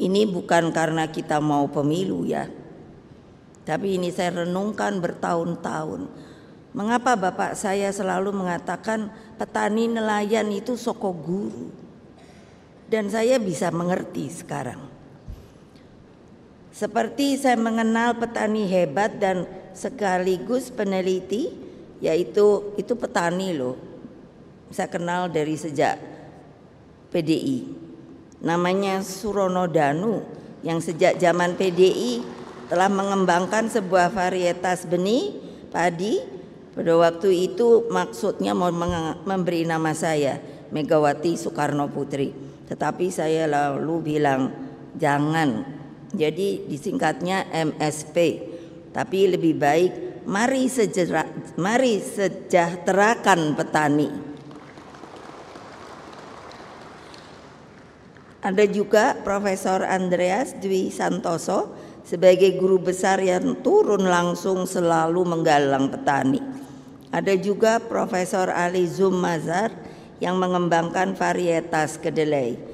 Ini bukan karena kita mau pemilu ya. Tapi ini saya renungkan bertahun-tahun. Mengapa bapak saya selalu mengatakan petani nelayan itu soko guru? Dan saya bisa mengerti sekarang. Seperti saya mengenal petani hebat dan sekaligus peneliti, yaitu itu petani loh. Saya kenal dari sejak PDI namanya Surono Danu yang sejak zaman PDI telah mengembangkan sebuah varietas benih padi pada waktu itu maksudnya mau memberi nama saya Megawati Soekarno Putri tetapi saya lalu bilang jangan jadi disingkatnya MSP tapi lebih baik mari sejahterakan petani Ada juga Profesor Andreas Dwi Santoso sebagai guru besar yang turun langsung selalu menggalang petani. Ada juga Profesor Ali Zumazar yang mengembangkan varietas kedelai.